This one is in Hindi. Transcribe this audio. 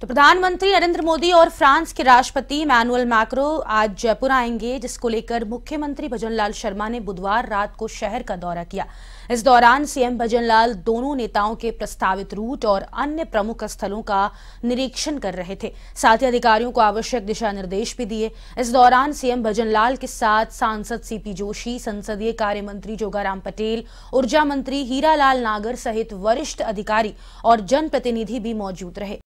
तो प्रधानमंत्री नरेंद्र मोदी और फ्रांस के राष्ट्रपति मैनुअल मैक्रो आज जयपुर आएंगे जिसको लेकर मुख्यमंत्री भजनलाल शर्मा ने बुधवार रात को शहर का दौरा किया इस दौरान सीएम भजनलाल दोनों नेताओं के प्रस्तावित रूट और अन्य प्रमुख स्थलों का निरीक्षण कर रहे थे साथ ही अधिकारियों को आवश्यक दिशा निर्देश भी दिए इस दौरान सीएम भजनलाल के साथ सांसद सीपी जोशी संसदीय कार्य मंत्री जोगाराम पटेल ऊर्जा मंत्री हीरा नागर सहित वरिष्ठ अधिकारी और जनप्रतिनिधि भी मौजूद रहे